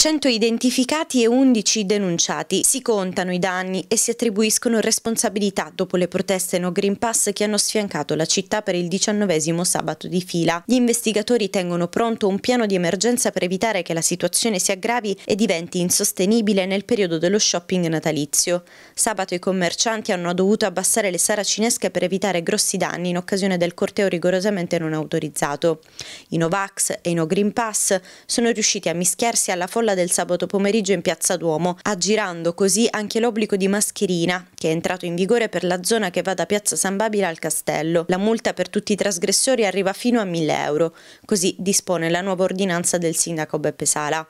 100 identificati e 11 denunciati. Si contano i danni e si attribuiscono responsabilità dopo le proteste no Green Pass che hanno sfiancato la città per il diciannovesimo sabato di fila. Gli investigatori tengono pronto un piano di emergenza per evitare che la situazione si aggravi e diventi insostenibile nel periodo dello shopping natalizio. Sabato i commercianti hanno dovuto abbassare le saracinesche per evitare grossi danni in occasione del corteo rigorosamente non autorizzato. I Novax e i No Green Pass sono riusciti a mischiarsi alla folla folla del sabato pomeriggio in Piazza Duomo, aggirando così anche l'obbligo di mascherina, che è entrato in vigore per la zona che va da Piazza San Babila al Castello. La multa per tutti i trasgressori arriva fino a 1000 euro, così dispone la nuova ordinanza del sindaco Beppe Sala.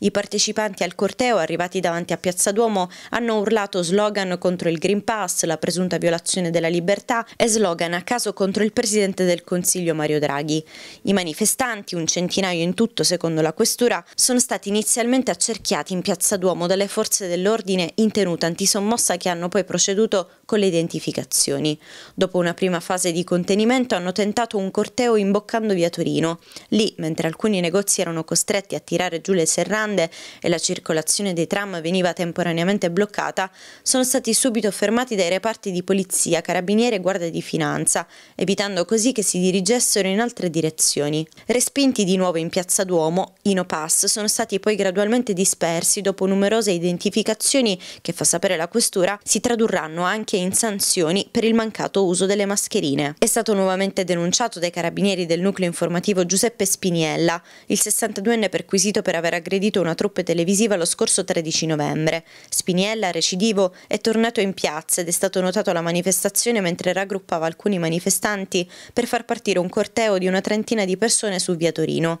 I partecipanti al corteo arrivati davanti a Piazza Duomo hanno urlato slogan contro il Green Pass, la presunta violazione della libertà e slogan a caso contro il presidente del Consiglio Mario Draghi. I manifestanti, un centinaio in tutto secondo la questura, sono stati iniziati inizialmente accerchiati in piazza Duomo dalle forze dell'ordine in tenuta antisommossa che hanno poi proceduto con le identificazioni. Dopo una prima fase di contenimento hanno tentato un corteo imboccando via Torino. Lì, mentre alcuni negozi erano costretti a tirare giù le serrande e la circolazione dei tram veniva temporaneamente bloccata, sono stati subito fermati dai reparti di polizia, carabinieri e guardia di finanza, evitando così che si dirigessero in altre direzioni. Respinti di nuovo in piazza Duomo, i no pass sono stati poi gradualmente gradualmente dispersi dopo numerose identificazioni che, fa sapere la Questura, si tradurranno anche in sanzioni per il mancato uso delle mascherine. È stato nuovamente denunciato dai carabinieri del nucleo informativo Giuseppe Spiniella, il 62enne perquisito per aver aggredito una truppe televisiva lo scorso 13 novembre. Spiniella, recidivo, è tornato in piazza ed è stato notato alla manifestazione mentre raggruppava alcuni manifestanti per far partire un corteo di una trentina di persone su via Torino.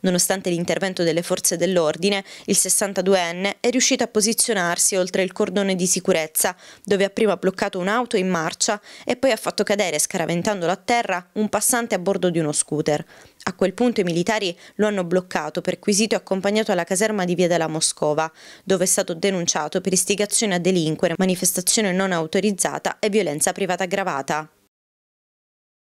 Nonostante l'intervento delle forze dell'ordine, ordine, il 62enne, è riuscito a posizionarsi oltre il cordone di sicurezza, dove ha prima bloccato un'auto in marcia e poi ha fatto cadere, scaraventandolo a terra, un passante a bordo di uno scooter. A quel punto i militari lo hanno bloccato, perquisito e accompagnato alla caserma di Via della Moscova, dove è stato denunciato per istigazione a delinquere, manifestazione non autorizzata e violenza privata aggravata.